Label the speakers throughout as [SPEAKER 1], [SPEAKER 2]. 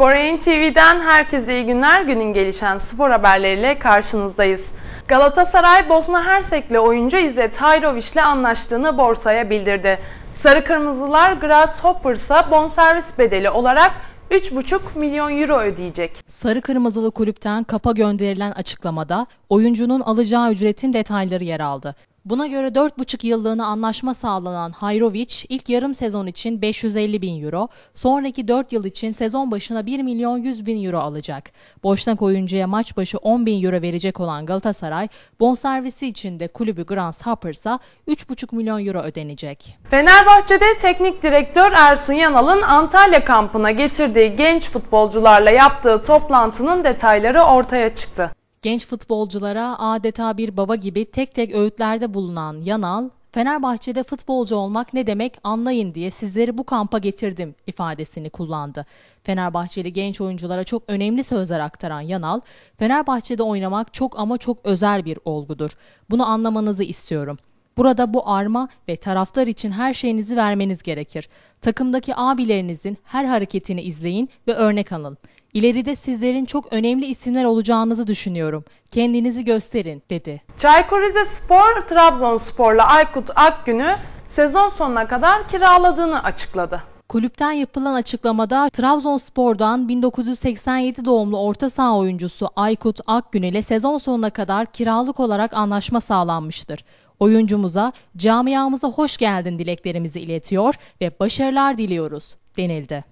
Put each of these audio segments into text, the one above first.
[SPEAKER 1] Spor TV'den herkese iyi günler. Günün gelişen spor haberleriyle karşınızdayız. Galatasaray Bosna Hersek'le oyuncu İzzet Hayroviç'le anlaştığını borsaya bildirdi. Sarı Kırmızılar Grasshoppers'a bonservis bedeli olarak 3,5 milyon euro ödeyecek.
[SPEAKER 2] Sarı Kırmızılı kulüpten kapa gönderilen açıklamada oyuncunun alacağı ücretin detayları yer aldı. Buna göre 4,5 yıllığına anlaşma sağlanan Hayrovic ilk yarım sezon için 550 bin euro, sonraki 4 yıl için sezon başına 1 milyon 100 bin euro alacak. Boşnak oyuncuya maç başı 10 bin euro verecek olan Galatasaray, bonservisi için de kulübü Grans Hoppers'a 3,5 milyon euro ödenecek.
[SPEAKER 1] Fenerbahçe'de teknik direktör Ersun Yanal'ın Antalya kampına
[SPEAKER 2] getirdiği genç futbolcularla yaptığı toplantının detayları ortaya çıktı. Genç futbolculara adeta bir baba gibi tek tek öğütlerde bulunan Yanal, Fenerbahçe'de futbolcu olmak ne demek anlayın diye sizleri bu kampa getirdim ifadesini kullandı. Fenerbahçeli genç oyunculara çok önemli sözler aktaran Yanal, Fenerbahçe'de oynamak çok ama çok özel bir olgudur. Bunu anlamanızı istiyorum. Burada bu arma ve taraftar için her şeyinizi vermeniz gerekir. Takımdaki abilerinizin her hareketini izleyin ve örnek alın. İleride sizlerin çok önemli isimler olacağınızı düşünüyorum. Kendinizi gösterin dedi. Çaykur Rizespor Trabzonspor'la Aykut Akgün'ü sezon sonuna kadar
[SPEAKER 1] kiraladığını açıkladı.
[SPEAKER 2] Kulüpten yapılan açıklamada Trabzonspor'dan 1987 doğumlu orta saha oyuncusu Aykut Akgün ile sezon sonuna kadar kiralık olarak anlaşma sağlanmıştır. Oyuncumuza, camiamıza hoş geldin dileklerimizi iletiyor ve başarılar diliyoruz denildi.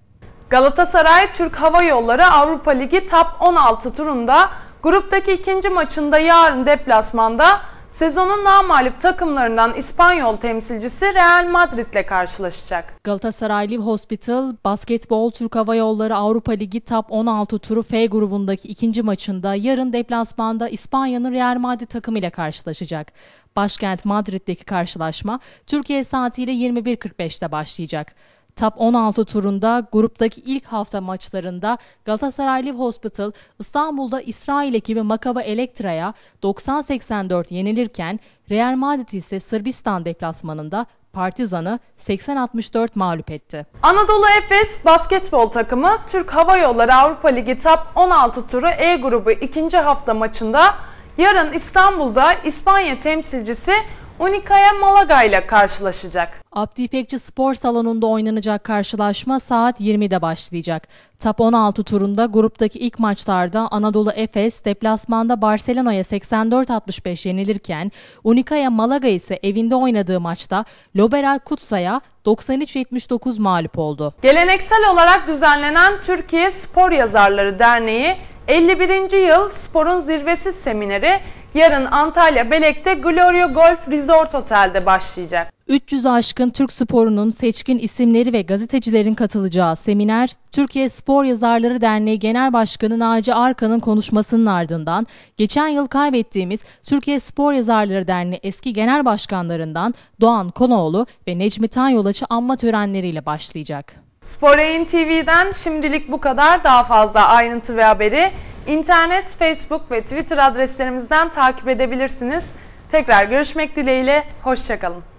[SPEAKER 2] Galatasaray Türk Hava Yolları Avrupa Ligi Top 16 turunda gruptaki
[SPEAKER 1] ikinci maçında yarın deplasmanda Sezonun namalip takımlarından İspanyol
[SPEAKER 2] temsilcisi Real Madrid ile karşılaşacak. Galatasaray Live Hospital, Basketbol Türk Hava Yolları Avrupa Ligi Top 16 turu F grubundaki ikinci maçında yarın deplasmanda İspanya'nın Real Madrid ile karşılaşacak. Başkent Madrid'deki karşılaşma Türkiye saatiyle 21.45'te başlayacak. Top 16 turunda gruptaki ilk hafta maçlarında Galatasaray Live Hospital İstanbul'da İsrail ekibi Makaba Elektra'ya 90-84 yenilirken Real Madrid ise Sırbistan deplasmanında Partizan'ı 80-64 mağlup etti.
[SPEAKER 1] Anadolu Efes basketbol takımı Türk Hava Yolları Avrupa Ligi Top 16 turu E grubu ikinci hafta maçında yarın İstanbul'da İspanya temsilcisi Unicaya Malaga ile
[SPEAKER 2] karşılaşacak. Abdi İpekçi Spor Salonu'nda oynanacak karşılaşma saat 20'de başlayacak. Top 16 turunda gruptaki ilk maçlarda Anadolu Efes deplasmanda Barcelona'ya 84-65 yenilirken Unicaya Malaga ise evinde oynadığı maçta Loberal Kutsa'ya 93-79 mağlup oldu.
[SPEAKER 1] Geleneksel olarak düzenlenen Türkiye Spor Yazarları Derneği 51. Yıl Sporun Zirvesi Semineri yarın Antalya Belek'te Glorio Golf Resort Otel'de başlayacak.
[SPEAKER 2] 300 aşkın Türk sporunun seçkin isimleri ve gazetecilerin katılacağı seminer, Türkiye Spor Yazarları Derneği Genel Başkanı Naci Arkan'ın konuşmasının ardından, geçen yıl kaybettiğimiz Türkiye Spor Yazarları Derneği eski genel başkanlarından Doğan Konoğlu ve Necmi Tanyolaç'ı anma törenleriyle başlayacak. Sporein TV'den
[SPEAKER 1] şimdilik bu kadar. Daha fazla ayrıntı ve haberi internet, Facebook ve Twitter adreslerimizden takip edebilirsiniz. Tekrar görüşmek dileğiyle, hoşçakalın.